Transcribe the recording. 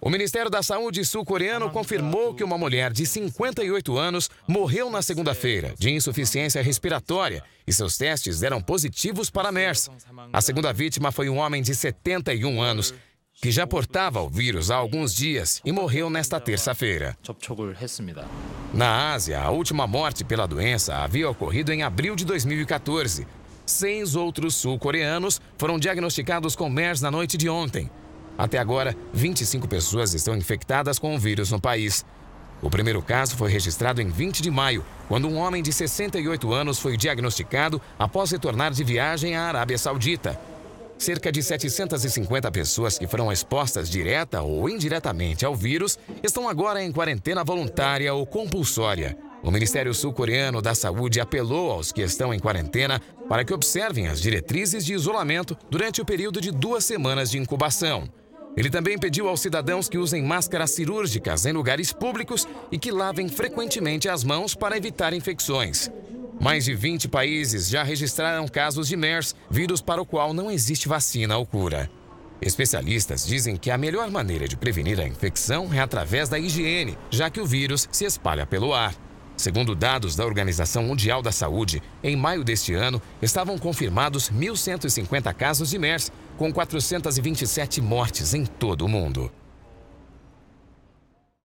O Ministério da Saúde sul-coreano confirmou que uma mulher de 58 anos morreu na segunda-feira de insuficiência respiratória e seus testes deram positivos para a MERS. A segunda vítima foi um homem de 71 anos que já portava o vírus há alguns dias e morreu nesta terça-feira. Na Ásia, a última morte pela doença havia ocorrido em abril de 2014. Seis outros sul-coreanos foram diagnosticados com MERS na noite de ontem. Até agora, 25 pessoas estão infectadas com o vírus no país. O primeiro caso foi registrado em 20 de maio, quando um homem de 68 anos foi diagnosticado após retornar de viagem à Arábia Saudita. Cerca de 750 pessoas que foram expostas direta ou indiretamente ao vírus estão agora em quarentena voluntária ou compulsória. O Ministério Sul-Coreano da Saúde apelou aos que estão em quarentena para que observem as diretrizes de isolamento durante o período de duas semanas de incubação. Ele também pediu aos cidadãos que usem máscaras cirúrgicas em lugares públicos e que lavem frequentemente as mãos para evitar infecções. Mais de 20 países já registraram casos de MERS, vírus para o qual não existe vacina ou cura. Especialistas dizem que a melhor maneira de prevenir a infecção é através da higiene, já que o vírus se espalha pelo ar. Segundo dados da Organização Mundial da Saúde, em maio deste ano estavam confirmados 1.150 casos de MERS, com 427 mortes em todo o mundo.